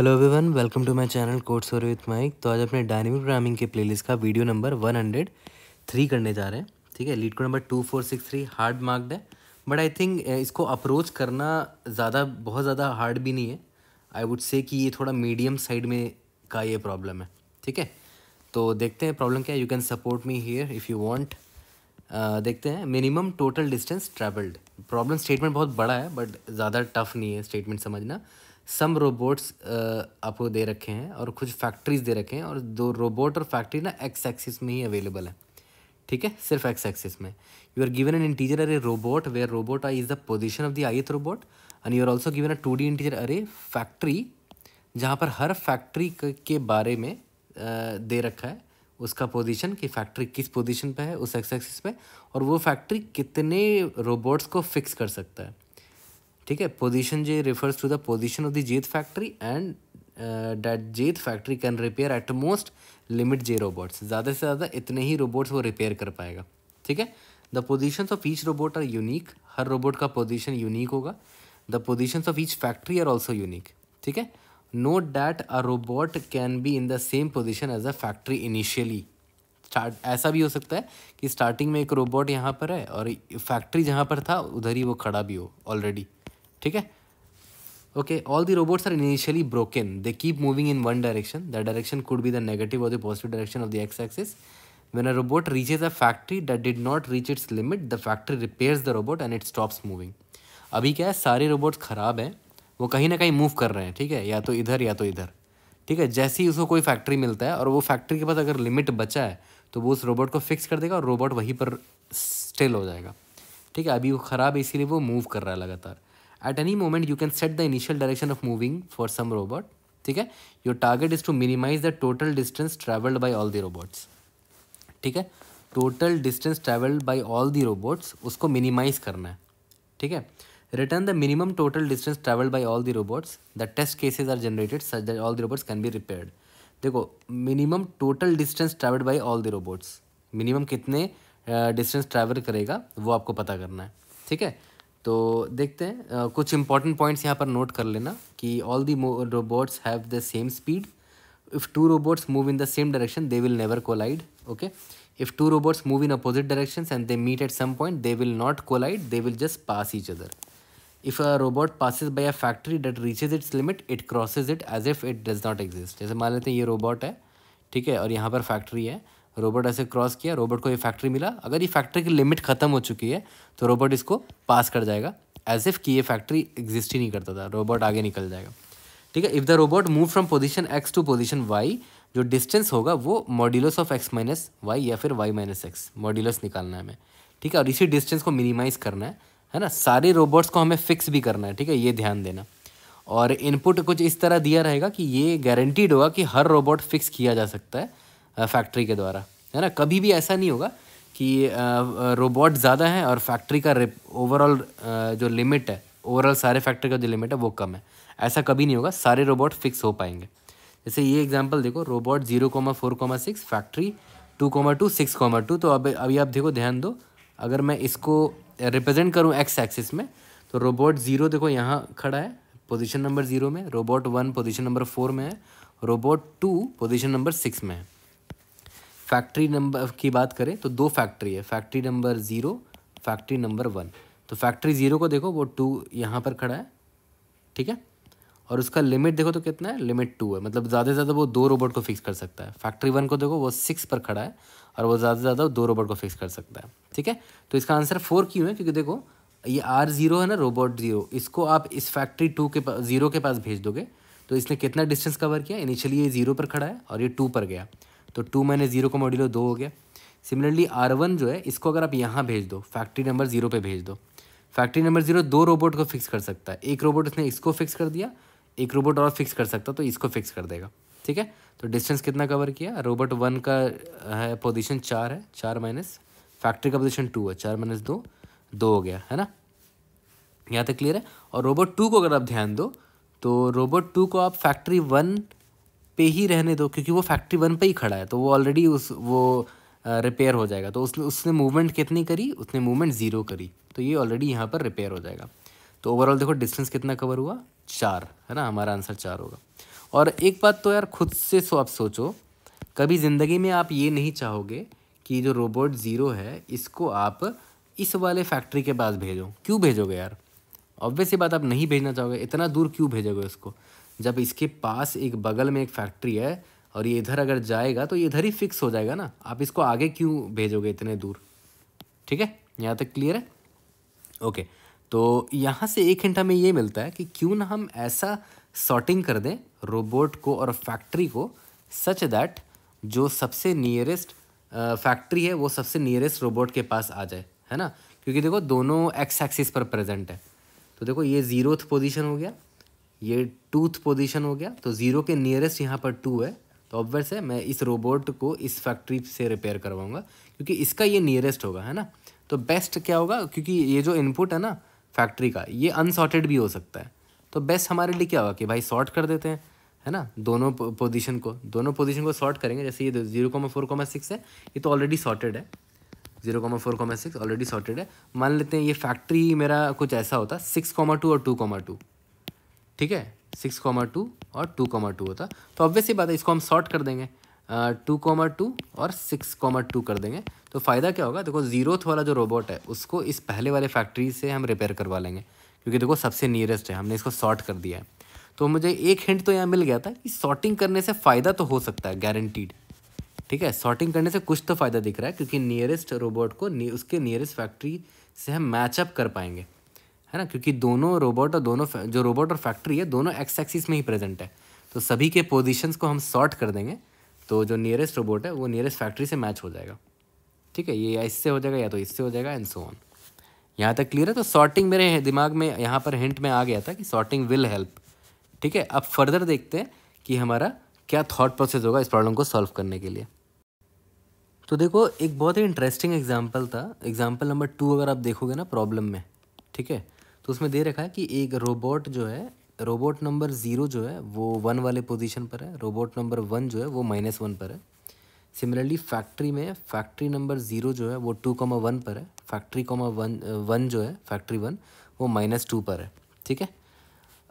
hello everyone welcome to my channel code story with MIK तो आज अपने dynamic programming के प्लेलिस्ट का video number one hundred three करने जा रहे हैं ठीक है leet code number two four six three hard marked है बट आई थिंक इसको अप्रोच करना ज़्यादा बहुत ज़्यादा हार्ड भी नहीं है आई वुड से कि ये थोड़ा मीडियम साइड में का ये प्रॉब्लम है ठीक है तो देखते हैं प्रॉब्लम क्या है you can support me here if you want देखते हैं minimum total distance travelled problem statement बहुत बड़ा है बट ज़्यादा टफ नहीं है स्टेटमेंट समझना सम रोबोट्स uh, आपको दे रखे हैं और कुछ फैक्ट्रीज दे रखे हैं और दो रोबोट और फैक्ट्री ना एक्स एक्सिस में ही अवेलेबल है ठीक है सिर्फ एक्स एक्सिस में you are given an integer array robot where robot i is the position of the ith robot and you are also given a two D integer array factory जहाँ पर हर factory के बारे में uh, दे रखा है उसका position कि factory किस पोजीशन पे है उस एक्स एक्सिस पे और वो फैक्ट्री कितने रोबोट्स को फिक्स कर सकता है ठीक है position j refers to the position of the jth factory and that jth factory can repair at most limit j robots ज़्यादा से ज़्यादा इतने ही रोबोट्स वो रिपेयर कर पाएगा ठीक है the position of each robot are unique हर रोबोट का पोजिशन यूनिक होगा the position of each factory are also unique ठीक है note that a robot can be in the same position as a factory initially start ऐसा भी हो सकता है कि स्टार्टिंग में एक रोबोट यहाँ पर है और फैक्ट्री जहाँ पर था उधर ही वो खड़ा भी हो ऑलरेडी ठीक है okay all the robots are initially broken they keep moving in one direction the direction could be the negative or the positive direction of the X axis when a robot reaches a factory that did not reach its limit the factory repairs the robot and it stops moving अभी क्या है सारे robots खराब हैं वो कहीं ना कहीं मूव कर रहे हैं ठीक है या तो इधर या तो इधर ठीक है जैसे ही उसको कोई फैक्ट्री मिलता है और वो फैक्ट्री के पास अगर लिमिट बचा है तो वो उस रोबोट को फिक्स कर देगा और रोबोट वहीं पर स्टिल हो जाएगा ठीक है अभी वो ख़राब है इसीलिए वो मूव कर रहा है लगातार at any moment you can set the initial direction of moving for some robot ठीक है your target is to minimize the total distance travelled by all the robots ठीक है total distance travelled by all the robots उसको minimize करना है ठीक है return the minimum total distance travelled by all the robots the test cases are generated such that all the robots can B repaired देखो minimum total distance travelled by all the robots minimum कितने distance uh, travel करेगा वो आपको पता करना है ठीक है तो देखते हैं uh, कुछ इंपॉर्टेंट पॉइंट्स यहाँ पर नोट कर लेना कि all the robots have the same speed if two robots move in the same direction they will never collide okay if two robots move in opposite direction and they meet at some point they will not collide they will just pass each other if a robot passes by a factory that reaches its limit it crosses it as if it does not exist जैसे मान लेते हैं ये robot है ठीक है और यहाँ पर फैक्ट्री है रोबोट ऐसे क्रॉस किया रोबोट को ये फैक्ट्री मिला अगर ये फैक्ट्री की लिमिट ख़त्म हो चुकी है तो रोबोट इसको पास कर जाएगा एज इफ़ कि ये फैक्ट्री एग्जिस्ट ही नहीं करता था रोबोट आगे निकल जाएगा ठीक है if the robot move from position X to position Y जो डिस्टेंस होगा वो modulus of X minus Y या फिर वाई माइनस एक्स मॉड्यूलस निकालना है हमें ठीक है और इसी डिस्टेंस को मिनिमाइज़ करना है है ना सारे रोबोट्स को हमें फिक्स भी करना है ठीक है ये ध्यान देना और इनपुट कुछ इस तरह दिया रहेगा कि ये गारंटीड होगा कि हर रोबोट फिक्स किया जा सकता है फैक्ट्री के द्वारा है ना कभी भी ऐसा नहीं होगा कि रोबोट ज़्यादा हैं और फैक्ट्री का ओवरऑल जो लिमिट है ओवरऑल सारे फैक्ट्री का जो लिमिट है वो कम है ऐसा कभी नहीं होगा सारे रोबोट फिक्स हो पाएंगे जैसे ये एग्जाम्पल देखो robot zero comma four comma six factory two comma two six comma two तो अब अभी आप देखो ध्यान दो अगर मैं इसको रिप्रेजेंट करूँ एक्स एक्सिस में तो रोबोट ज़ीरो देखो यहाँ खड़ा है पोजिशन नंबर ज़ीरो में robot one position number four में है robot two position number six में है फैक्ट्री नंबर की बात करें तो दो फैक्ट्री है factory number zero factory number one तो फैक्ट्री ज़ीरो को देखो वो टू यहाँ पर खड़ा है ठीक है और उसका लिमिट देखो तो कितना है लिमिट टू है मतलब ज़्यादा से ज़्यादा वो दो रोबोट को फिक्स कर सकता है फैक्ट्री वन को देखो वो सिक्स पर खड़ा है और वो ज़्यादा से ज़्यादा दो रोबोट को फिक्स कर सकता है ठीक है तो इसका आंसर फोर क्यों है क्योंकि देखो ये आर ज़ीरो है ना रोबोट ज़ीरो इसको आप इस फैक्ट्री टू के पास ज़ीरो के पास भेज दोगे तो इसने कितना डिस्टेंस कवर किया इनिशियली ये ज़ीरो पर खड़ा है और ये टू पर गया तो टू माइनस जीरो का मॉड्यूलो दो हो गया सिमिलरली आर वन जो है इसको अगर आप यहाँ भेज दो फैक्ट्री नंबर जीरो पे भेज दो फैक्ट्री नंबर जीरो दो रोबोट को फिक्स कर सकता है एक रोबोट उसने इसको फिक्स कर दिया एक रोबोट और फिक्स कर सकता तो इसको फिक्स कर देगा ठीक है तो डिस्टेंस कितना कवर किया रोबोट वन का है पोजिशन चार है चार माइनस फैक्ट्री का पोजिशन टू है चार माइनस दो दो हो गया है ना यहाँ तक क्लियर है और रोबोट टू को अगर आप ध्यान दो तो रोबोट टू को आप फैक्ट्री वन पे ही रहने दो क्योंकि वो फैक्ट्री वन पे ही खड़ा है तो वो ऑलरेडी उस वो रिपेयर हो जाएगा तो उस उसने मूवमेंट कितनी करी उसने मूवमेंट ज़ीरो करी तो ये ऑलरेडी यहाँ पर रिपेयर हो जाएगा तो ओवरऑल देखो डिस्टेंस कितना कवर हुआ चार है ना हमारा आंसर चार होगा और एक बात तो यार खुद से सो आप सोचो कभी ज़िंदगी में आप ये नहीं चाहोगे कि जो रोबोट ज़ीरो है इसको आप इस वाले फैक्ट्री के पास भेजो क्यों भेजोगे यार ऑब्वियसली बात आप नहीं भेजना चाहोगे इतना दूर क्यों भेजोगे उसको जब इसके पास एक बगल में एक फैक्ट्री है और ये इधर अगर जाएगा तो ये इधर ही फिक्स हो जाएगा ना आप इसको आगे क्यों भेजोगे इतने दूर ठीक है यहाँ तक क्लियर है ओके तो यहाँ से एक घंटा में ये मिलता है कि क्यों ना हम ऐसा सॉर्टिंग कर दें रोबोट को और फैक्ट्री को सच दैट जो सबसे नियरेस्ट फैक्ट्री है वो सबसे नियरेस्ट रोबोट के पास आ जाए है ना क्योंकि देखो दोनों एक्स एक्सिस पर प्रेजेंट है तो देखो ये ज़ीरोथ पोजीशन हो गया ये टूथ पोजीशन हो गया तो ज़ीरो के नियरेस्ट यहाँ पर टू है तो ऑब्वियस है मैं इस रोबोट को इस फैक्ट्री से रिपेयर करवाऊंगा क्योंकि इसका ये नियरेस्ट होगा है ना तो बेस्ट क्या होगा क्योंकि ये जो इनपुट है ना फैक्ट्री का ये अनसॉर्टेड भी हो सकता है तो बेस्ट हमारे लिए क्या होगा कि भाई सॉर्ट कर देते हैं है ना दोनों पोजीशन को दोनों पोजीशन को सॉर्ट करेंगे जैसे ये zero comma four comma six है ये तो ऑलरेडी सॉर्टेड है zero comma four comma six already sorted है मान लेते हैं ये फैक्ट्री मेरा कुछ ऐसा होता सिक्स कॉमा टू और टू कॉमा टू ठीक है सिक्स कॉमा टू और टू कॉमर टू होता तो ऑब्वियस ही बात है इसको हम शॉर्ट कर देंगे टू कॉमर टू और सिक्स कॉमा टू कर देंगे तो फ़ायदा क्या होगा देखो जीरोथ वाला जो रोबोट है उसको इस पहले वाले फैक्ट्री से हम रिपेयर करवा लेंगे क्योंकि देखो सबसे नियरेस्ट है हमने इसको शॉर्ट कर दिया है तो मुझे एक हिंट तो यहाँ मिल गया था कि शॉर्टिंग करने से फ़ायदा तो हो सकता है गारंटीड ठीक है शॉर्टिंग करने से कुछ तो फ़ायदा दिख रहा है क्योंकि नियरेस्ट रोबोट को उसके नियरेस्ट फैक्ट्री से हम मैचअप कर पाएंगे है ना क्योंकि दोनों रोबोट और दोनों जो रोबोट और फैक्ट्री है दोनों एक्स एक्सिस में ही प्रेजेंट है तो सभी के पोजीशंस को हम सॉर्ट कर देंगे तो जो नियरेस्ट रोबोट है वो नियरेस्ट फैक्ट्री से मैच हो जाएगा ठीक है ये या इससे हो जाएगा या तो इससे हो जाएगा एंड सो ऑन यहाँ तक क्लियर है तो सॉर्टिंग मेरे दिमाग में यहाँ पर हिंट में आ गया था कि सॉर्टिंग विल हेल्प ठीक है अब फर्दर देखते हैं कि हमारा क्या थॉट प्रोसेस होगा इस प्रॉब्लम को सॉल्व करने के लिए तो देखो एक बहुत ही इंटरेस्टिंग एग्जाम्पल था एग्जाम्पल नंबर टू अगर आप देखोगे ना प्रॉब्लम में ठीक है तो उसमें दे रखा है कि एक रोबोट जो है रोबोट नंबर ज़ीरो जो है वो वन वाले पोजीशन पर है रोबोट नंबर वन जो है वो माइनस वन पर है सिमिलरली फैक्ट्री में फैक्ट्री नंबर ज़ीरो जो है वो टू कॉमा वन पर है फैक्ट्री कॉमा वन वन जो है फैक्ट्री वन वो माइनस टू पर है ठीक है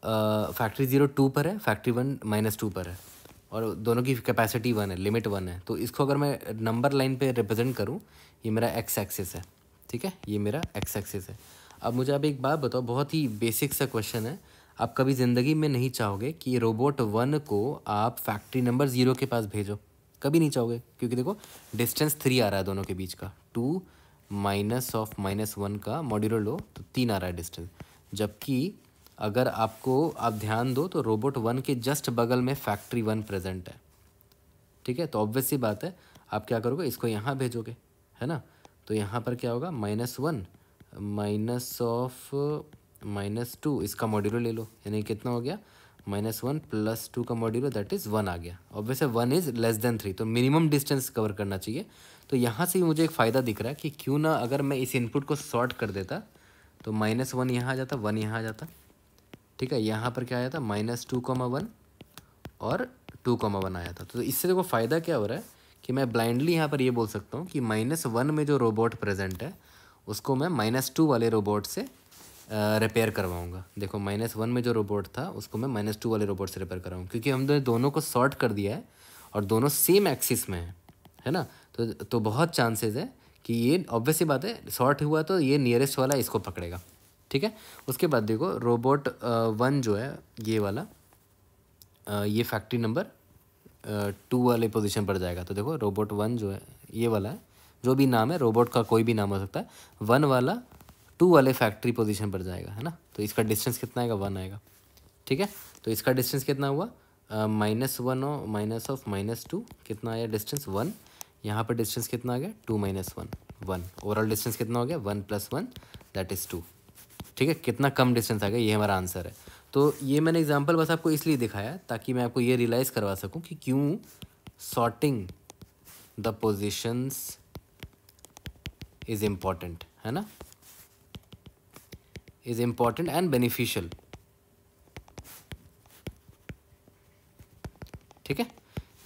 फैक्ट्री ज़ीरो टू पर है फैक्ट्री वन माइनस टू पर है और दोनों की कैपेसिटी वन है लिमिट वन है तो इसको अगर मैं नंबर लाइन पर रिप्रजेंट करूँ ये मेरा एक्स एक्सेस है ठीक है ये मेरा एक्स एक्सेस है अब मुझे आप एक बात बताओ बहुत ही बेसिक सा क्वेश्चन है आप कभी ज़िंदगी में नहीं चाहोगे कि रोबोट वन को आप फैक्ट्री नंबर ज़ीरो के पास भेजो कभी नहीं चाहोगे क्योंकि देखो डिस्टेंस थ्री आ रहा है दोनों के बीच का two minus of minus one का मॉड्यूलर लो तो तीन आ रहा है डिस्टेंस जबकि अगर आपको आप ध्यान दो तो रोबोट वन के जस्ट बगल में फैक्ट्री वन प्रेजेंट है ठीक है तो ऑब्वियसली बात है आप क्या करोगे इसको यहाँ भेजोगे है ना तो यहाँ पर क्या होगा minus one minus of minus two इसका मॉड्यूलो ले लो यानी कितना हो गया माइनस वन प्लस टू का मॉड्यूलो दैट इज़ वन आ गया obvious one is less than three तो मिनिमम डिस्टेंस कवर करना चाहिए तो यहाँ से ही मुझे एक फ़ायदा दिख रहा है कि क्यों ना अगर मैं इस इनपुट को शॉर्ट कर देता तो माइनस वन यहाँ आ जाता वन यहाँ आ जाता ठीक है यहाँ पर क्या आया था माइनस टू कॉमा वन और टू कॉमा वन आया था तो इससे देखो फ़ायदा क्या हो रहा है कि मैं ब्लाइंडली यहाँ पर ये बोल सकता हूँ कि माइनस वन में जो रोबोट प्रेजेंट है उसको मैं माइनस टू वाले रोबोट से रिपेयर करवाऊंगा देखो माइनस वन में जो रोबोट था उसको मैं माइनस टू वाले रोबोट से रिपेयर कराऊँ क्योंकि हमने दोनों को सॉर्ट कर दिया है और दोनों सेम एक्सिस में है है ना तो तो बहुत चांसेस है कि ये ऑब्वियसली बात है सॉर्ट हुआ तो ये नियरेस्ट वाला इसको पकड़ेगा ठीक है उसके बाद देखो रोबोट वन जो है ये वाला ये फैक्ट्री नंबर टू वाले पोजिशन पर जाएगा तो देखो रोबोट वन जो है ये वाला है जो भी नाम है रोबोट का कोई भी नाम हो सकता है वन वाला टू वाले फैक्ट्री पोजीशन पर जाएगा है ना तो इसका डिस्टेंस कितना आएगा वन आएगा ठीक है तो इसका डिस्टेंस कितना हुआ माइनस वन और माइनस ऑफ माइनस टू कितना आया डिस्टेंस वन यहाँ पर डिस्टेंस कितना आ गया two minus one one overall distance कितना हो गया one plus one that is two ठीक है कितना कम डिस्टेंस आ गया ये हमारा आंसर है तो ये मैंने एग्जाम्पल बस आपको इसलिए दिखाया ताकि मैं आपको ये रियलाइज़ करवा सकूँ कि क्यों sorting the positions is important है ना इज़ इम्पॉर्टेंट एंड बेनिफिशियल ठीक है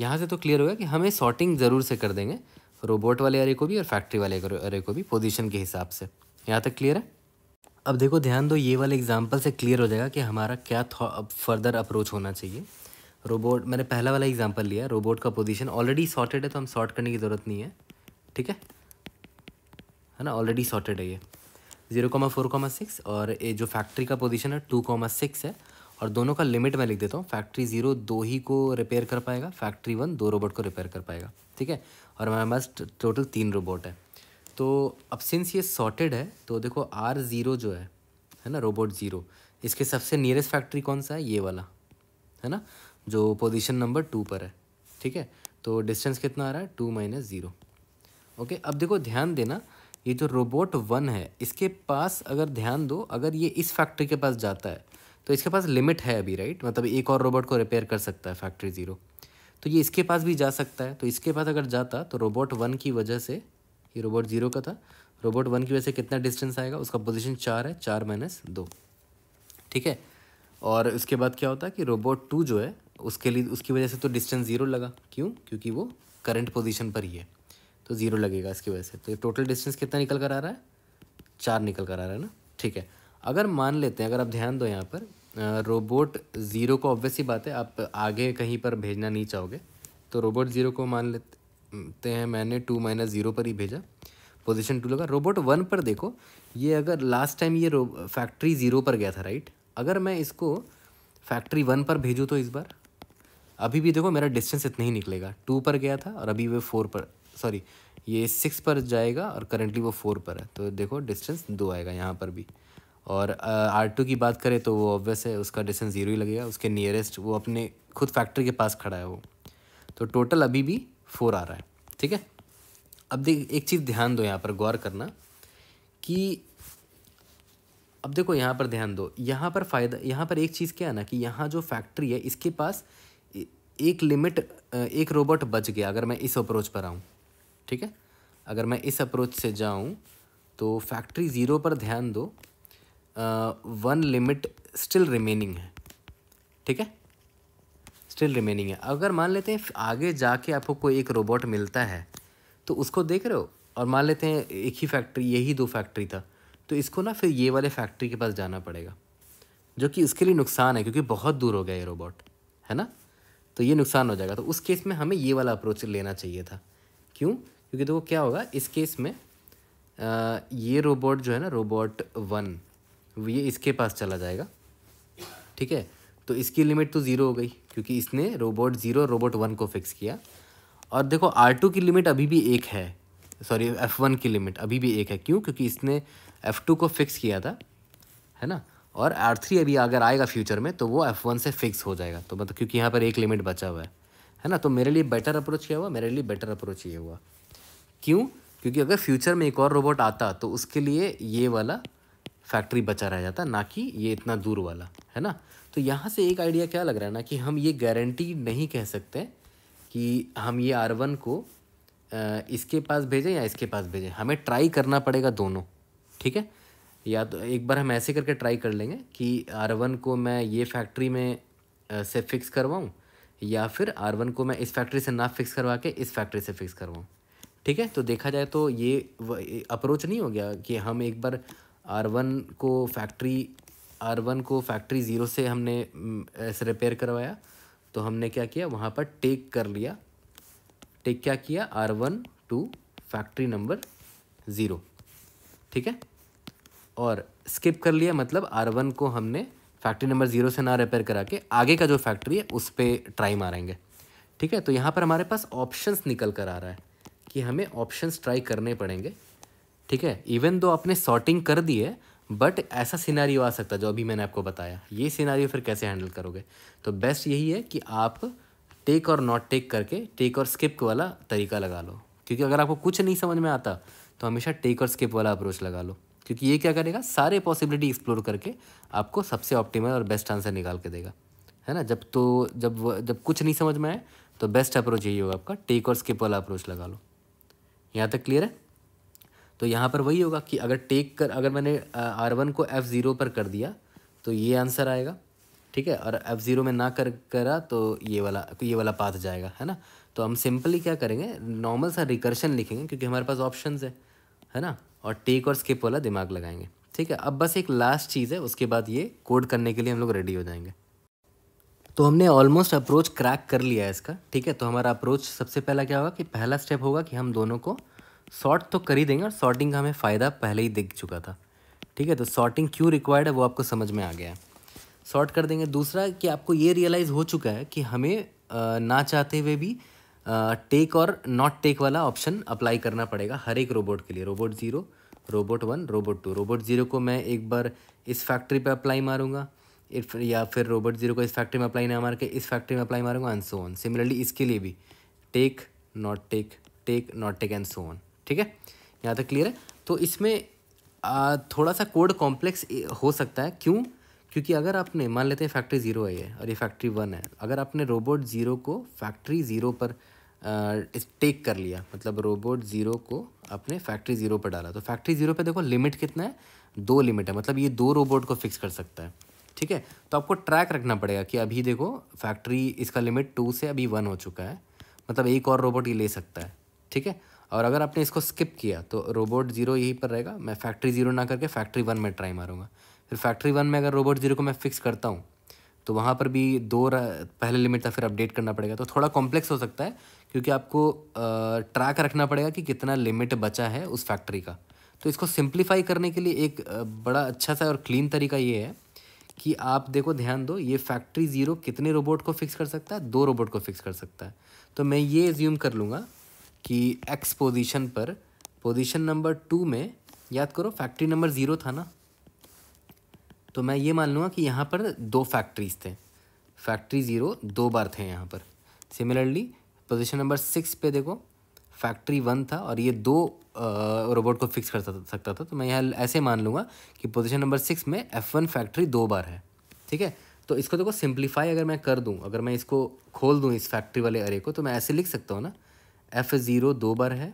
यहाँ से तो क्लियर होगा कि हमें सॉर्टिंग ज़रूर से कर देंगे रोबोट वाले अरे को भी और फैक्ट्री वाले अरे को भी पोजीशन के हिसाब से यहाँ तक क्लियर है अब देखो ध्यान दो ये वाले एग्जाम्पल से क्लियर हो जाएगा कि हमारा क्या फर्दर अप्रोच होना चाहिए रोबोट मैंने पहला वाला एग्जाम्पल लिया रोबोट का पोजीशन ऑलरेडी सॉर्टेड है तो हम सॉर्ट करने की ज़रूरत नहीं है ठीक है है ना ऑलरेडी सॉर्टेड है ये zero comma four comma six और ये जो फैक्ट्री का पोजीशन है टू कॉमा सिक्स है और दोनों का लिमिट मैं लिख देता हूँ फैक्ट्री ज़ीरो दो ही को रिपेयर कर पाएगा फैक्ट्री वन दो रोबोट को रिपेयर कर पाएगा ठीक है और हमारे पास टोटल तीन रोबोट है तो अब सिंस ये सॉर्टेड है तो देखो आर ज़ीरो जो है है ना रोबोट ज़ीरो इसके सबसे नियरेस्ट फैक्ट्री कौन सा है ये वाला है ना जो पोजीशन नंबर टू पर है ठीक है तो डिस्टेंस कितना आ रहा है टू माइनस ज़ीरो ओके अब देखो ध्यान देना ये जो रोबोट वन है इसके पास अगर ध्यान दो अगर ये इस फैक्ट्री के पास जाता है तो इसके पास लिमिट है अभी राइट मतलब एक और रोबोट को रिपेयर कर सकता है फैक्ट्री ज़ीरो तो ये इसके पास भी जा सकता है तो इसके पास अगर जाता तो रोबोट वन की वजह से ये रोबोट ज़ीरो का था रोबोट वन की वजह से कितना डिस्टेंस आएगा उसका पोजिशन चार है चार माइनस दो ठीक है और उसके बाद क्या होता है कि रोबोट टू जो है उसके लिए उसकी वजह से तो डिस्टेंस ज़ीरो लगा क्यों क्योंकि वो करंट पोजीशन पर ही है तो ज़ीरो लगेगा इसकी वजह से तो ये टोटल डिस्टेंस कितना निकल कर आ रहा है चार निकल कर आ रहा है ना ठीक है अगर मान लेते हैं अगर आप ध्यान दो यहाँ पर रोबोट ज़ीरो को ऑब्वियस ही बात है आप आगे कहीं पर भेजना नहीं चाहोगे तो रोबोट ज़ीरो को मान लेते हैं मैंने टू माइनस ज़ीरो पर ही भेजा पोजीशन टू लगा रोबोट वन पर देखो ये अगर लास्ट टाइम ये फैक्ट्री ज़ीरो पर गया था राइट अगर मैं इसको फैक्ट्री वन पर भेजूँ तो इस बार अभी भी देखो मेरा डिस्टेंस इतना ही निकलेगा टू पर गया था और अभी वे फोर पर सॉरी ये सिक्स पर जाएगा और करेंटली वो फोर पर है तो देखो डिस्टेंस दो आएगा यहाँ पर भी और आर uh, टू की बात करें तो वो ऑब्वियस है उसका डिस्टेंस ज़ीरो ही लगेगा उसके नियरेस्ट वो अपने खुद फैक्ट्री के पास खड़ा है वो तो टोटल अभी भी फोर आ रहा है ठीक है अब देख एक चीज़ ध्यान दो यहाँ पर गौर करना कि अब देखो यहाँ पर ध्यान दो यहाँ पर फ़ायदा यहाँ पर एक चीज़ क्या है ना कि यहाँ जो फैक्ट्री है इसके पास एक लिमिट uh, एक रोबोट बच गया अगर मैं इस अप्रोच पर आऊँ ठीक है अगर मैं इस अप्रोच से जाऊँ तो फैक्ट्री ज़ीरो पर ध्यान दो वन लिमिट स्टिल रिमेनिंग है ठीक है स्टिल रिमेनिंग है अगर मान लेते हैं आगे जाके आपको कोई एक रोबोट मिलता है तो उसको देख रहे हो और मान लेते हैं एक ही फैक्ट्री यही दो फैक्ट्री था तो इसको ना फिर ये वाले फैक्ट्री के पास जाना पड़ेगा जो कि उसके लिए नुकसान है क्योंकि बहुत दूर हो गया ये रोबोट है ना तो ये नुकसान हो जाएगा तो उस केस में हमें ये वाला अप्रोच लेना चाहिए था क्यों क्योंकि देखो क्या होगा इस केस में आ, ये रोबोट जो है ना रोबोट वन ये इसके पास चला जाएगा ठीक है तो इसकी लिमिट तो ज़ीरो हो गई क्योंकि इसने रोबोट ज़ीरो रोबोट वन को फिक्स किया और देखो आर टू की लिमिट अभी भी एक है सॉरी एफ़ वन की लिमिट अभी भी एक है क्यों क्योंकि इसने एफ़ टू को फिक्स किया था है ना और आर थ्री अभी अगर आएगा फ्यूचर में तो वो एफ़ वन से फिक्स हो जाएगा तो मतलब क्योंकि यहाँ पर एक लिमिट बचा हुआ है है ना तो मेरे लिए बेटर अप्रोच क्या हुआ मेरे लिए बेटर अप्रोच ये हुआ क्यों क्योंकि अगर फ्यूचर में एक और रोबोट आता तो उसके लिए ये वाला फैक्ट्री बचा रह जाता ना कि ये इतना दूर वाला है ना तो यहाँ से एक आइडिया क्या लग रहा है ना कि हम ये गारंटी नहीं कह सकते कि हम ये आर वन को इसके पास भेजें या इसके पास भेजें हमें ट्राई करना पड़ेगा दोनों ठीक है या तो एक बार हम ऐसे करके ट्राई कर लेंगे कि आर वन को मैं ये फैक्ट्री में से फ़िक्स करवाऊँ या फिर आर वन को मैं इस फैक्ट्री से ना फ़िक्स करवा के इस फैक्ट्री से फ़िक्स करवाऊँ ठीक है तो देखा जाए तो ये अप्रोच नहीं हो गया कि हम एक बार आर वन को फैक्ट्री आर वन को फैक्ट्री ज़ीरो से हमने ऐसे रिपेयर करवाया तो हमने क्या किया वहाँ पर टेक कर लिया टेक क्या किया R one to factory number zero ठीक है और स्किप कर लिया मतलब आर वन को हमने फैक्ट्री नंबर ज़ीरो से ना रिपेयर करा के आगे का जो फैक्ट्री है उस पर ट्राई मारेंगे ठीक है तो यहाँ पर हमारे पास ऑप्शंस निकल कर आ रहा है कि हमें ऑप्शंस ट्राई करने पड़ेंगे ठीक है इवन दो आपने सॉर्टिंग कर दी है बट ऐसा सिनारी आ सकता है जो अभी मैंने आपको बताया ये सिनारी फिर कैसे हैंडल करोगे तो बेस्ट यही है कि आप टेक और नॉट टेक करके टेक और स्किप वाला तरीका लगा लो क्योंकि अगर आपको कुछ नहीं समझ में आता तो हमेशा टेक और स्किप वाला अप्रोच लगा लो क्योंकि ये क्या करेगा सारे पॉसिबिलिटी एक्सप्लोर करके आपको सबसे ऑप्टिमल और बेस्ट आंसर निकाल के देगा है ना जब तो जब जब कुछ नहीं समझ में आए तो बेस्ट अप्रोच यही होगा आपका टेक और स्किप वाला अप्रोच लगा लो यहाँ तक क्लियर है तो यहाँ पर वही होगा कि अगर टेक कर अगर मैंने आर वन को एफ़ ज़ीरो पर कर दिया तो ये आंसर आएगा ठीक है और एफ़ ज़ीरो में ना कर करा तो ये वाला ये वाला पाथ जाएगा है ना तो हम सिंपली क्या करेंगे नॉर्मल सा रिकर्शन लिखेंगे क्योंकि हमारे पास ऑप्शन है है ना और टेक और स्किप वाला दिमाग लगाएंगे ठीक है अब बस एक लास्ट चीज़ है उसके बाद ये कोड करने के लिए हम लोग रेडी हो जाएंगे तो हमने ऑलमोस्ट अप्रोच क्रैक कर लिया है इसका ठीक है तो हमारा अप्रोच सबसे पहला क्या होगा कि पहला स्टेप होगा कि हम दोनों को सॉर्ट तो कर ही देंगे और सॉर्टिंग का हमें फ़ायदा पहले ही दिख चुका था ठीक है तो सॉर्टिंग क्यों रिक्वायर्ड है वो आपको समझ में आ गया है सॉर्ट कर देंगे दूसरा कि आपको ये रियलाइज़ हो चुका है कि हमें ना चाहते हुए भी टेक और नॉट टेक वाला ऑप्शन अप्लाई करना पड़ेगा हर एक रोबोट के लिए robot zero robot one robot two robot zero को मैं एक बार इस फैक्ट्री पे अप्लाई मारूंगा या फिर रोबोट जीरो को इस फैक्ट्री में अप्लाई ना मार के इस फैक्ट्री में अप्लाई मारूंगा एंड सो ऑन सिमिलरली इसके लिए भी take not take take not take and so on ठीक है यहाँ तक क्लियर है तो इसमें आ, थोड़ा सा कोड कॉम्प्लेक्स हो सकता है क्यों क्योंकि अगर आपने मान लेते हैं फैक्ट्री ज़ीरो है और ये फैक्ट्री वन है अगर आपने रोबोट ज़ीरो को फैक्ट्री ज़ीरो पर टेक कर लिया मतलब रोबोट ज़ीरो को आपने फैक्ट्री ज़ीरो पर डाला तो फैक्ट्री ज़ीरो पर देखो लिमिट कितना है दो लिमिट है मतलब ये दो रोबोट को फिक्स कर सकता है ठीक है तो आपको ट्रैक रखना पड़ेगा कि अभी देखो फैक्ट्री इसका लिमिट टू से अभी वन हो चुका है मतलब एक और रोबोट ये ले सकता है ठीक है और अगर आपने इसको स्किप किया तो रोबोट जीरो यहीं पर रहेगा मैं फैक्ट्री जीरो ना करके फैक्ट्री वन में ट्राई मारूंगा फिर फैक्ट्री वन में अगर रोबोट जीरो को मैं फिक्स करता हूँ तो वहाँ पर भी दो पहले लिमिट था फिर अपडेट करना पड़ेगा तो थोड़ा कॉम्प्लेक्स हो सकता है क्योंकि आपको ट्रैक रखना पड़ेगा कि कितना लिमिट बचा है उस फैक्ट्री का तो इसको सिंप्लीफाई करने के लिए एक बड़ा अच्छा सा और क्लीन तरीका ये है कि आप देखो ध्यान दो ये फैक्ट्री ज़ीरो कितने रोबोट को फिक्स कर सकता है दो रोबोट को फिक्स कर सकता है तो मैं ये एज्यूम कर लूँगा कि एक्स पोजीशन पर पोजीशन नंबर टू में याद करो फैक्ट्री नंबर ज़ीरो था ना तो मैं ये मान लूँगा कि यहाँ पर दो फैक्ट्रीज थे फैक्ट्री ज़ीरो दो बार थे यहाँ पर सिमिलरली पोजिशन नंबर सिक्स पे देखो फैक्ट्री वन था और ये दो रोबोट को फिक्स कर सकता था तो मैं यहाँ ऐसे मान लूँगा कि पोजीशन नंबर सिक्स में एफ़ वन फैक्ट्री दो बार है ठीक है तो इसको देखो तो सिंप्लीफाई अगर मैं कर दूँ अगर मैं इसको खोल दूँ इस फैक्ट्री वाले अरे को तो मैं ऐसे लिख सकता हूँ ना एफ़ ज़ीरो दो बार है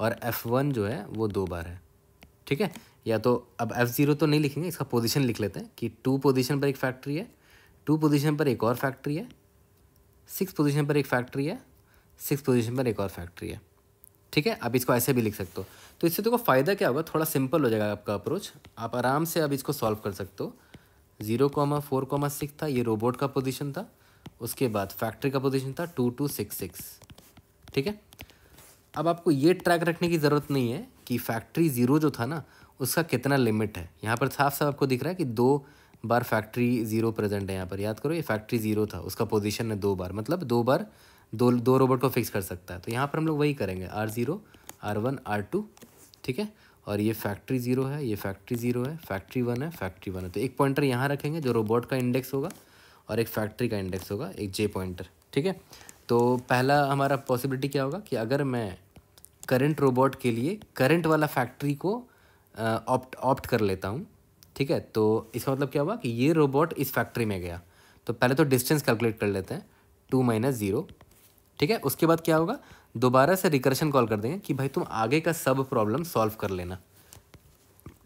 और एफ़ वन जो है वो दो बार है ठीक है या तो अब एफ़ ज़ीरो तो नहीं लिखेंगे इसका पोजिशन लिख लेते हैं कि टू पोजिशन पर एक फैक्ट्री है टू पोजिशन पर एक और फैक्ट्री है सिक्स पोजिशन पर एक फैक्ट्री है सिक्स पोजिशन पर एक और फैक्ट्री है ठीक है आप इसको ऐसे भी लिख सकते हो तो इससे देखो फ़ायदा क्या होगा थोड़ा सिंपल हो जाएगा आपका अप्रोच आप आराम से अब इसको सॉल्व कर सकते हो zero comma four comma six था ये रोबोट का पोजीशन था उसके बाद फैक्ट्री का पोजीशन था टू टू सिक्स सिक्स ठीक है अब आपको ये ट्रैक रखने की ज़रूरत नहीं है कि फैक्ट्री ज़ीरो जो था ना उसका कितना लिमिट है यहाँ पर साफ साफ आपको दिख रहा है कि दो बार फैक्ट्री ज़ीरो प्रेजेंट है यहाँ पर याद करो ये फैक्ट्री ज़ीरो था उसका पोजिशन है दो बार मतलब दो बार दो दो रोबोट को फिक्स कर सकता है तो यहाँ पर हम लोग वही करेंगे R zero R one R two ठीक है और ये फैक्ट्री ज़ीरो है ये फैक्ट्री ज़ीरो है फैक्ट्री वन है फैक्ट्री वन है तो एक पॉइंटर यहाँ रखेंगे जो रोबोट का इंडेक्स होगा और एक फैक्ट्री का इंडेक्स होगा एक जे पॉइंटर ठीक है तो पहला हमारा पॉसिबिलिटी क्या होगा कि अगर मैं करंट रोबोट के लिए करंट वाला फैक्ट्री को ऑप्ट ऑप्ट कर लेता हूँ ठीक है तो इसका मतलब क्या हुआ कि ये रोबोट इस फैक्ट्री में गया तो पहले तो डिस्टेंस कैलकुलेट कर लेते हैं टू माइनस ज़ीरो ठीक है उसके बाद क्या होगा दोबारा से रिकर्शन कॉल कर देंगे कि भाई तुम आगे का सब प्रॉब्लम सॉल्व कर लेना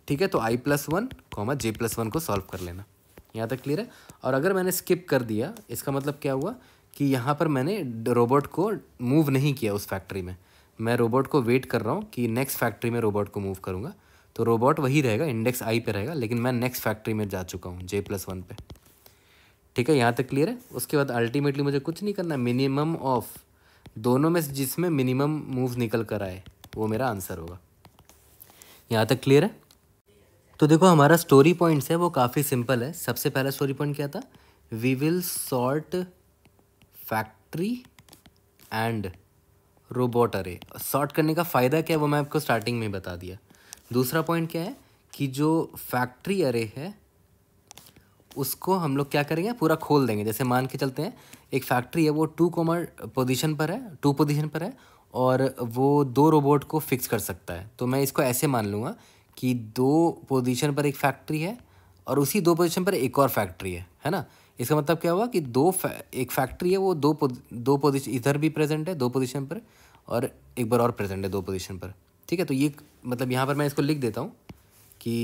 ठीक है तो I plus one comma J plus one को सॉल्व कर लेना यहाँ तक क्लियर है और अगर मैंने स्किप कर दिया इसका मतलब क्या हुआ कि यहाँ पर मैंने रोबोट को मूव नहीं किया उस फैक्ट्री में मैं रोबोट को वेट कर रहा हूँ कि नेक्स्ट फैक्ट्री में रोबोट को मूव करूँगा तो रोबोट वही रहेगा इंडेक्स आई पे रहेगा लेकिन मैं नेक्स्ट फैक्ट्री में जा चुका हूँ जे प्लस वन पे ठीक है यहाँ तक क्लियर है उसके बाद अल्टीमेटली मुझे कुछ नहीं करना मिनिमम ऑफ दोनों में से जिसमें मिनिमम मूव निकल कर आए वो मेरा आंसर होगा यहाँ तक क्लियर है तो देखो हमारा स्टोरी पॉइंट्स है वो काफ़ी सिंपल है सबसे पहला स्टोरी पॉइंट क्या था we will sort factory and robot अरे सॉर्ट करने का फ़ायदा क्या है वो मैं आपको स्टार्टिंग में बता दिया दूसरा पॉइंट क्या है कि जो फैक्ट्री अरे है उसको हम लोग क्या करेंगे पूरा खोल देंगे जैसे मान के चलते हैं एक फैक्ट्री है वो टू कॉमर पोजीशन पर है टू पोजीशन पर है और वो दो रोबोट को फिक्स कर सकता है तो मैं इसको ऐसे मान लूँगा कि दो पोजीशन पर एक फैक्ट्री है और उसी दो पोजीशन पर एक और फैक्ट्री है है ना इसका मतलब क्या हुआ कि दो एक फैक्ट्री है वो दो दो पोजिशन इधर भी प्रेजेंट है दो पोजिशन पर और एक बार और प्रेजेंट है दो पोजिशन पर ठीक है तो ये मतलब यहाँ पर मैं इसको लिख देता हूँ कि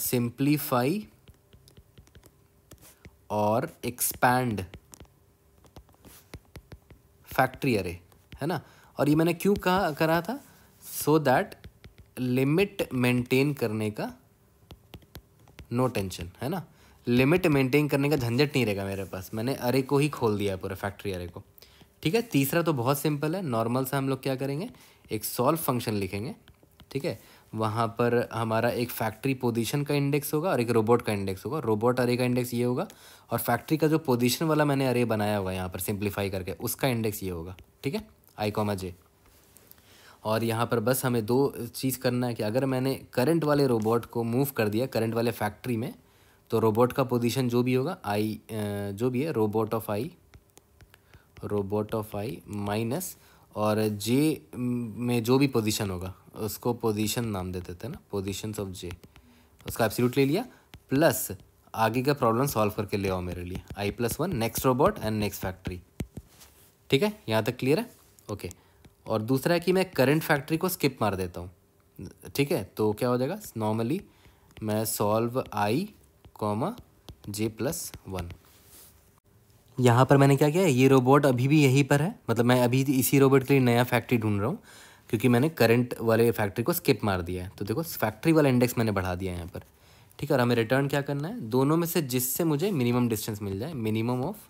सिंप्लीफाई और एक्सपैंड फैक्ट्री अरे है ना और ये मैंने क्यों कहा करा था सो दैट लिमिट मेंटेन करने का नो टेंशन है ना लिमिट मेंटेन करने का झंझट नहीं रहेगा मेरे पास मैंने अरे को ही खोल दिया है पूरा फैक्ट्री अरे को ठीक है तीसरा तो बहुत सिंपल है नॉर्मल से हम लोग क्या करेंगे एक सॉल्व फंक्शन लिखेंगे ठीक है वहाँ पर हमारा एक फैक्ट्री पोजीशन का इंडेक्स होगा और एक रोबोट का इंडेक्स होगा रोबोट अरे का इंडेक्स ये होगा और फैक्ट्री का जो पोजीशन वाला मैंने अरे बनाया होगा यहाँ पर सिंप्लीफाई करके उसका इंडेक्स ये होगा ठीक है आई कॉमा जे और यहाँ पर बस हमें दो चीज़ करना है कि अगर मैंने करंट वाले रोबोट को मूव कर दिया करंट वाले फैक्ट्री में तो रोबोट का पोजीशन जो भी होगा आई जो भी है robot of I robot of I minus और जे में जो भी पोजीशन होगा उसको पोजीशन नाम देते थे ना पोजीशन ऑफ जे उसका एप्सिल्यूट ले लिया प्लस आगे का प्रॉब्लम सॉल्व करके ले आओ मेरे लिए I plus one next robot and next factory ठीक है यहाँ तक क्लियर है ओके और दूसरा है कि मैं करंट फैक्ट्री को स्किप मार देता हूँ ठीक है तो क्या हो जाएगा नॉर्मली मैं solve I comma J plus one यहाँ पर मैंने क्या किया ये रोबोट अभी भी यहीं पर है मतलब मैं अभी इसी रोबोट के लिए नया फैक्ट्री ढूंढ रहा हूँ क्योंकि मैंने करंट वाले फैक्ट्री को स्किप मार दिया है तो देखो फैक्ट्री वाला इंडेक्स मैंने बढ़ा दिया है यहाँ पर ठीक है और हमें रिटर्न क्या करना है दोनों में से जिससे मुझे मिनिमम डिस्टेंस मिल जाए minimum of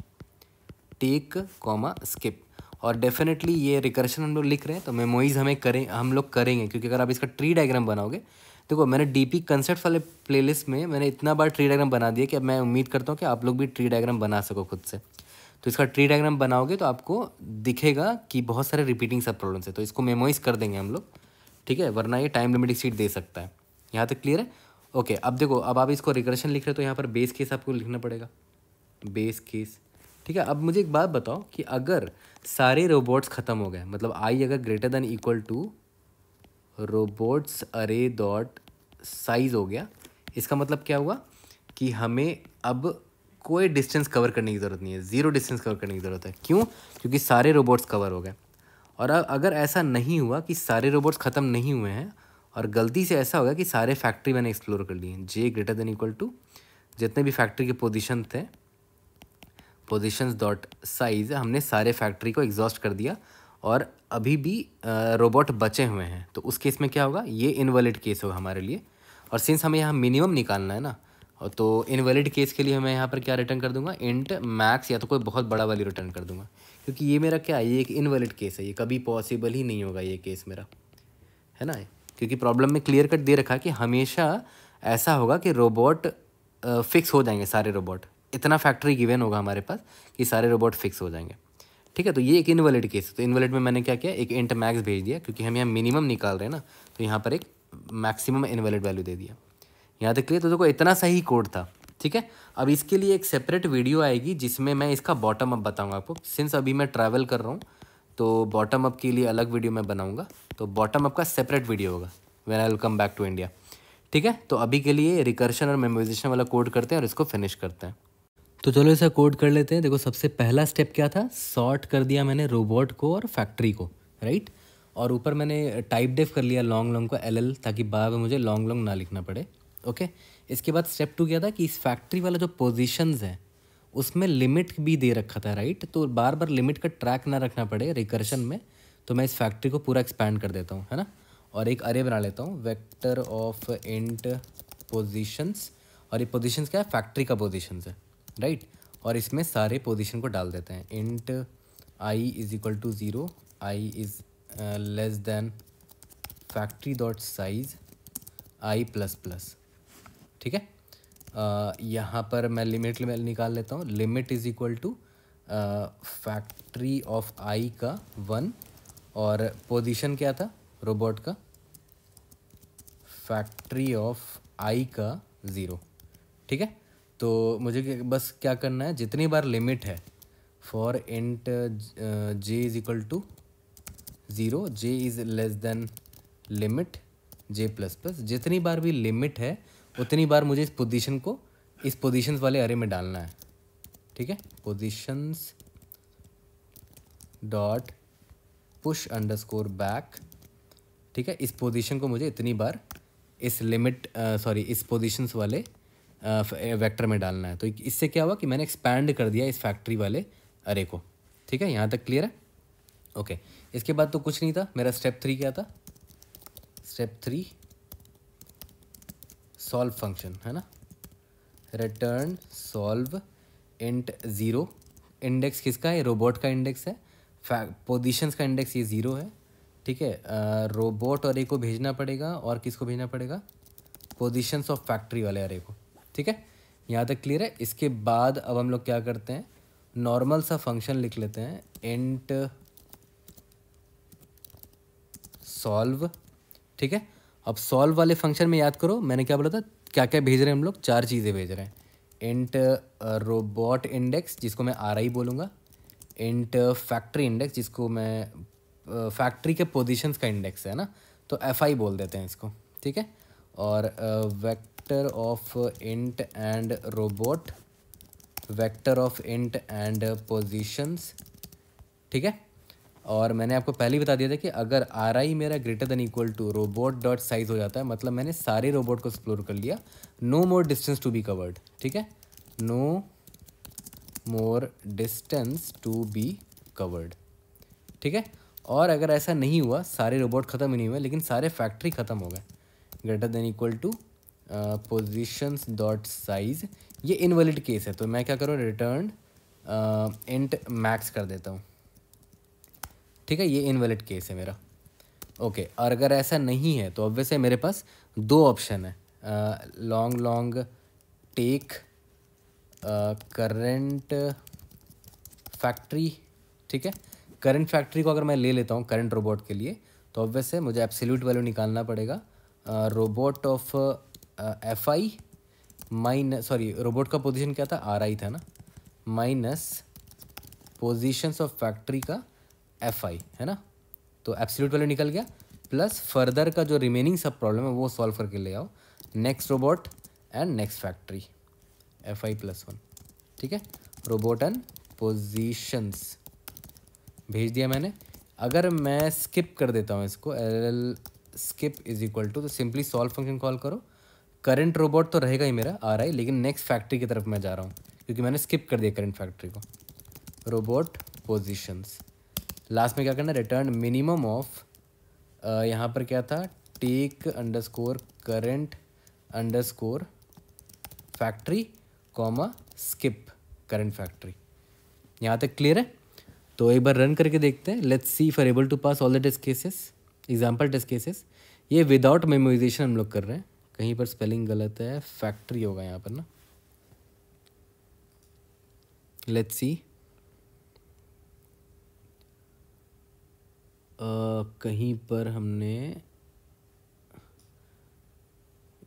take comma skip और डेफिनेटली ये रिकर्शन हम लोग लिख रहे हैं तो मेमोइज हमें करें हम लोग करेंगे क्योंकि अगर आप इसका ट्री डायग्राम बनाओगे देखो मैंने डीपी कंसेप्ट वाले प्लेलिस्ट में मैंने इतना बार ट्री डायग्राम बना दिया कि अब मैं उम्मीद करता हूँ कि आप लोग भी ट्री डायग्राम बना सको खुद से तो इसका ट्री डायग्राम बनाओगे तो आपको दिखेगा कि बहुत सारे रिपीटिंग सब प्रॉब्लम्स है तो इसको मेमोइज कर देंगे हम लोग ठीक है वरना ये टाइम लिमिट सीट दे सकता है यहाँ तक क्लियर है ओके अब देखो अब आप इसको रिग्रेशन लिख रहे हो तो यहाँ पर बेस केस आपको लिखना पड़ेगा बेस केस ठीक है अब मुझे एक बात बताओ कि अगर सारे रोबोट्स ख़त्म हो गए मतलब आई अगर greater than equal to robots अरे डॉट साइज़ हो गया इसका मतलब क्या हुआ कि हमें अब कोई डिस्टेंस कवर करने की ज़रूरत नहीं है ज़ीरो डिस्टेंस कवर करने की ज़रूरत है क्यों क्योंकि सारे रोबोट्स कवर हो गए और अब अगर ऐसा नहीं हुआ कि सारे रोबोट्स ख़त्म नहीं हुए हैं और गलती से ऐसा हो गया कि सारे फैक्ट्री मैंने एक्सप्लोर कर लिए J greater than equal to जितने भी फैक्ट्री के पोजिशन थे पोजिशन डॉट साइज़ हमने सारे फैक्ट्री को एग्जॉस्ट कर दिया और अभी भी रोबोट बचे हुए हैं तो उस केस में क्या होगा ये इनवैलिड केस होगा हमारे लिए और सिंस हमें यहाँ मिनिमम निकालना है ना तो इनवैलिड केस के लिए मैं यहाँ पर क्या रिटर्न कर दूंगा इंट मैक्स या तो कोई बहुत बड़ा वाली रिटर्न कर दूंगा क्योंकि ये मेरा क्या है ये एक इनवैलिड केस है ये कभी पॉसिबल ही नहीं होगा ये केस मेरा है ना क्योंकि प्रॉब्लम में क्लियर कट दे रखा है कि हमेशा ऐसा होगा कि रोबोट फिक्स हो जाएंगे सारे रोबोट इतना फैक्ट्री गिवेन होगा हमारे पास कि सारे रोबोट फिक्स हो जाएंगे ठीक है तो ये एक इनवैलिड केस है तो इनवैलिड में मैंने क्या किया एक इंट मैक्स भेज दिया क्योंकि हम यहाँ मिनिमम निकाल रहे हैं ना तो यहाँ पर एक मैक्सिमम इनवैलिड वैल्यू दे दिया यहाँ तक लीजिए तो देखो इतना सही कोड था ठीक है अब इसके लिए एक सेपरेट वीडियो आएगी जिसमें मैं इसका बॉटम अप बताऊँगा आपको सिंस अभी मैं ट्रैवल कर रहा हूँ तो बॉटम अप के लिए अलग वीडियो मैं बनाऊँगा तो बॉटम अप का सेपरेट वीडियो होगा when I welcome back to India ठीक है तो अभी के लिए रिकर्शन और मेमोराइजेशन वाला कोड करते हैं और इसको फिनिश करते हैं तो चलो ऐसा कोड कर लेते हैं देखो सबसे पहला स्टेप क्या था सॉर्ट कर दिया मैंने रोबोट को और फैक्ट्री को राइट और ऊपर मैंने टाइप डेफ कर लिया लॉन्ग लॉन्ग को एल एल ताकि बाद में मुझे लॉन्ग लॉन्ग ना लिखना पड़े ओके इसके बाद स्टेप टू क्या था कि इस फैक्ट्री वाला जो पोजिशन है उसमें लिमिट भी दे रखा था राइट तो बार बार लिमिट का ट्रैक ना रखना पड़े रिकर्शन में तो मैं इस फैक्ट्री को पूरा एक्सपैंड कर देता हूँ है ना और एक अरे बना लेता हूँ वेक्टर ऑफ इंट पोजिशंस और ये पोजिशंस क्या है फैक्ट्री का पोजिशन है राइट और इसमें सारे पोजिशन को डाल देते हैं int I is equal to zero I is less than factory dot size I plus plus ठीक है यहाँ पर मैं लिमिट निकाल लेता हूँ limit is equal to factory of I का वन और पोजीशन क्या था रोबोट का फैक्ट्री ऑफ आई का ज़ीरो ठीक है तो मुझे बस क्या करना है जितनी बार लिमिट है for int J is equal to zero J is less than limit J plus plus जितनी बार भी लिमिट है उतनी बार मुझे इस पोजीशन को इस पोजीशंस वाले अरे में डालना है ठीक है positions dot push underscore back ठीक है इस पोजीशन को मुझे इतनी बार इस लिमिट सॉरी इस पोजीशंस वाले वेक्टर में डालना है तो इससे क्या हुआ कि मैंने एक्सपैंड कर दिया इस फैक्ट्री वाले अरे को ठीक है यहाँ तक क्लियर है ओके इसके बाद तो कुछ नहीं था मेरा स्टेप थ्री क्या था स्टेप थ्री सॉल्व फंक्शन है ना return solve int zero index किसका है रोबोट का इंडेक्स है पोजीशंस का इंडेक्स ये ज़ीरो है ठीक है रोबोट अरे को भेजना पड़ेगा और किसको भेजना पड़ेगा पोजीशंस ऑफ फैक्ट्री वाले अरे को ठीक है यहाँ तक क्लियर है इसके बाद अब हम लोग क्या करते हैं नॉर्मल सा फंक्शन लिख लेते हैं इंट सॉल्व ठीक है अब सॉल्व वाले फंक्शन में याद करो मैंने क्या बोला था क्या क्या भेज रहे हैं हम लोग चार चीज़ें भेज रहे हैं इंट रोबोट इंडेक्स जिसको मैं आर आई बोलूँगा इंट फैक्ट्री इंडेक्स जिसको मैं फैक्ट्री के पोजिशंस का इंडेक्स है ना तो एफ आई बोल देते हैं इसको ठीक है और vector of int and robot vector of int and positions ठीक है और मैंने आपको पहले ही बता दिया था कि अगर आर आई मेरा greater than equal to robot dot size हो जाता है मतलब मैंने सारे रोबोट को एक्सप्लोर कर लिया no more distance to be covered ठीक है no more distance to be covered ठीक है और अगर ऐसा नहीं हुआ सारे रोबोट ख़त्म ही नहीं हुए लेकिन सारे फैक्ट्री ख़त्म हो गए greater than equal to positions dot size ये इनवेलिड केस है तो मैं क्या करूँ रिटर्न इंट मैक्स कर देता हूँ ठीक है ये इनवैलिड केस है मेरा ओके okay, और अगर ऐसा नहीं है तो है मेरे पास दो ऑप्शन है long long take current factory ठीक है करंट फैक्ट्री को अगर मैं ले लेता हूँ करंट रोबोट के लिए तो ऑब्वियस है मुझे एब्सोल्यूट वैल्यू निकालना पड़ेगा robot of F I minus sorry robot का पोजीशन क्या था आर आई था ना माइनस पोजीशंस ऑफ फैक्ट्री का एफ आई है ना तो एप्सिल्यूट वैल्यू निकल गया प्लस फर्दर का जो रिमेनिंग सब प्रॉब्लम है वो सॉल्व करके ले आओ next robot and next factory F I plus one ठीक है रोबोट एंड पोजिशंस भेज दिया मैंने अगर मैं स्किप कर देता हूँ इसको L L skip is equal to तो सिंपली सॉल्व फंक्शन कॉल करो करंट रोबोट तो रहेगा ही मेरा आ रहा है लेकिन नेक्स्ट फैक्ट्री की तरफ मैं जा रहा हूँ क्योंकि मैंने स्किप कर दिया करंट फैक्ट्री को रोबोट पोजिशंस लास्ट में क्या करना रिटर्न मिनिमम ऑफ यहाँ पर क्या था take underscore current underscore factory comma skip current factory यहाँ तक क्लियर है तो एक बार रन करके देखते हैं let's see for able to pass all the test cases example test cases ये विदाउट मेमोइजेशन हम लोग कर रहे हैं कहीं पर स्पेलिंग गलत है फैक्ट्री होगा यहाँ पर ना लेट्स सी कहीं पर हमने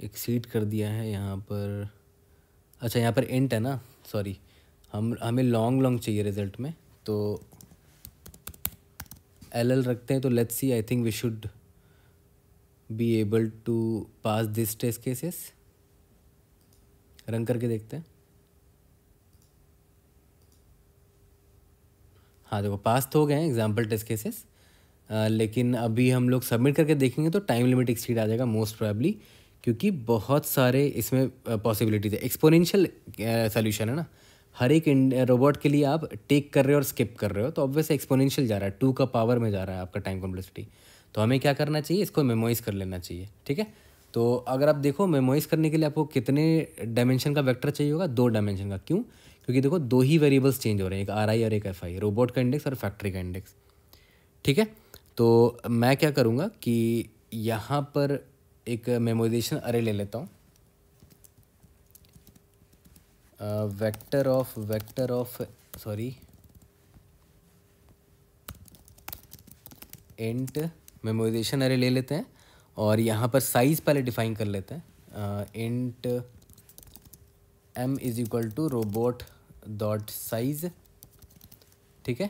एक्सीड कर दिया है यहाँ पर अच्छा यहाँ पर इंट है ना सॉरी हम हमें लॉन्ग लॉन्ग चाहिए रिजल्ट में तो एल एल रखते हैं तो let's see I think we should be able to pass this test cases run करके देखते हैं हाँ देखो पास तो हो गए हैं एग्जाम्पल टेस्ट केसेस लेकिन अभी हम लोग सबमिट करके देखेंगे तो टाइम लिमिट एक्सीड आ जाएगा मोस्ट प्रॉबली क्योंकि बहुत सारे इसमें पॉसिबिलिटीज़ है एक्सपोनेंशियल सोल्यूशन है ना हर एक रोबोट के लिए आप टेक कर रहे हो और स्किप कर रहे हो तो ऑब्वियस एक्सपोनेंशियल जा रहा है टू का पावर में जा रहा है आपका टाइम कॉम्प्लेक्सिटी तो हमें क्या करना चाहिए इसको मेमोइज कर लेना चाहिए ठीक है तो अगर आप देखो मेमोइज करने के लिए आपको कितने डायमेंशन का वेक्टर चाहिए होगा दो डायमेंशन का क्यों क्योंकि देखो दो ही वेरिएबल्स चेंज हो रहे हैं एक आर और एक एफ रोबोट का इंडेक्स और फैक्ट्री का इंडेक्स ठीक है तो मैं क्या करूँगा कि यहाँ पर एक मेमोराइजेशन अरे ले लेता हूँ vector of vector of sorry int memorization अरे ले लेते हैं और यहाँ पर साइज़ पहले डिफाइन कर लेते हैं int M is equal to robot dot size ठीक है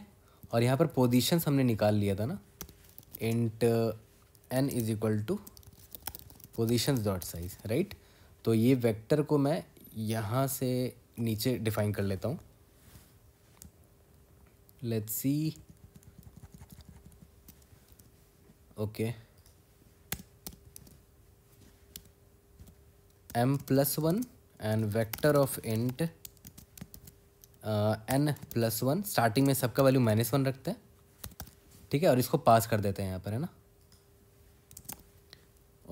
और यहाँ पर पोजीशंस हमने निकाल लिया था ना int N is equal to position dot size right तो ये वेक्टर को मैं यहाँ से नीचे डिफाइन कर लेता हूँ let's see okay M plus one and vector of int N plus one starting में सबका वैल्यू माइनस वन रखते हैं ठीक है और इसको पास कर देते हैं यहाँ पर है ना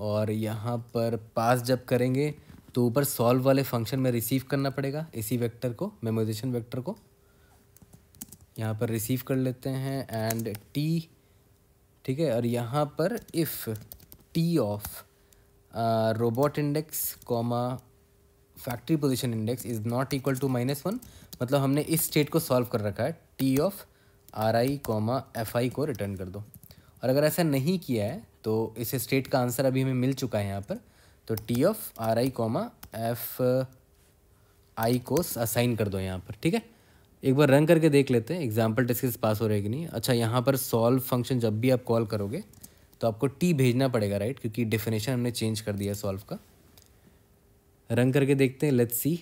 और यहाँ पर पास जब करेंगे तो ऊपर सॉल्व वाले फंक्शन में रिसीव करना पड़ेगा इसी वेक्टर को मेमोराइजेशन वेक्टर को यहाँ पर रिसीव कर लेते हैं एंड टी ठीक है और यहाँ पर if T of robot index comma factory position index is not equal to minus one मतलब हमने इस स्टेट को सॉल्व कर रखा है T of R I comma F I को रिटर्न कर दो और अगर ऐसा नहीं किया है तो इस स्टेट का आंसर अभी हमें मिल चुका है यहाँ पर तो T of R I comma F I को असाइन कर दो यहाँ पर ठीक है एक बार रन करके देख लेते हैं एग्जाम्पल टेस्ट पास हो रहे कि नहीं अच्छा यहाँ पर सॉल्व फंक्शन जब भी आप कॉल करोगे तो आपको टी भेजना पड़ेगा राइट क्योंकि डेफिनेशन हमने चेंज कर दिया सॉल्व का रन करके देखते हैं लेट्स सी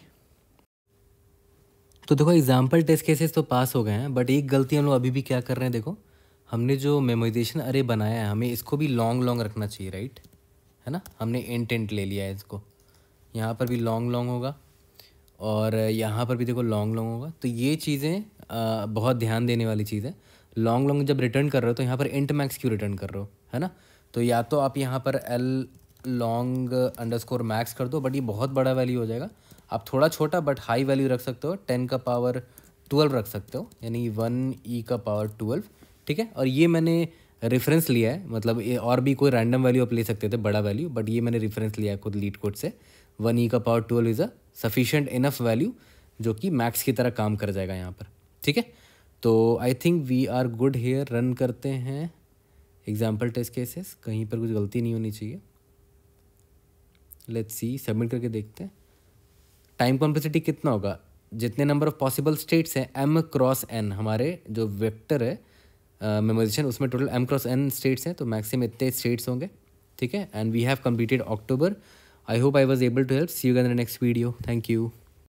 तो देखो एग्जाम्पल टेस्ट केसेस तो पास हो गए हैं बट एक गलती हम लोग अभी भी क्या कर रहे हैं देखो हमने जो मेमोइजेशन अरे बनाया है हमें इसको भी लॉन्ग लॉन्ग रखना चाहिए राइट है ना हमने इंटेंट ले लिया है इसको यहाँ पर भी लॉन्ग लॉन्ग होगा और यहाँ पर भी देखो लॉन्ग लॉन्ग होगा तो ये चीज़ें बहुत ध्यान देने वाली चीज़ है लॉन्ग लॉन्ग जब रिटर्न कर रहे हो तो यहाँ पर इंट मैक्स क्यों रिटर्न कर रहे हो है ना तो या तो आप यहाँ पर L long underscore max कर दो बट ये बहुत बड़ा वैल्यू हो जाएगा आप थोड़ा छोटा बट हाई वैल्यू रख सकते हो टेन का पावर ट्वेल्व रख सकते हो यानी वन ई e का पावर ट्वेल्व ठीक है और ये मैंने रेफरेंस लिया है मतलब ये और भी कोई रैंडम वैल्यू आप ले सकते थे बड़ा वैल्यू बट ये मैंने रेफरेंस लिया है खुद लीड कोड से वन ई e का power twelve is a sufficient enough value जो कि मैक्स की तरह काम कर जाएगा यहाँ पर ठीक है तो I think we are good here run करते हैं एग्जाम्पल टेस्ट केसेस कहीं पर कुछ गलती नहीं होनी चाहिए लेट्स सी सबमिट करके देखते हैं टाइम कॉम्प्लेक्सिटी कितना होगा जितने नंबर ऑफ पॉसिबल स्टेट्स हैं एम क्रॉस एन हमारे जो वेक्टर है मेमोरिजेशन uh, उसमें total M cross N states हैं तो मैक्सिमम इतने स्टेट्स होंगे ठीक है and we have completed October I hope I was able to help see you again next video thank you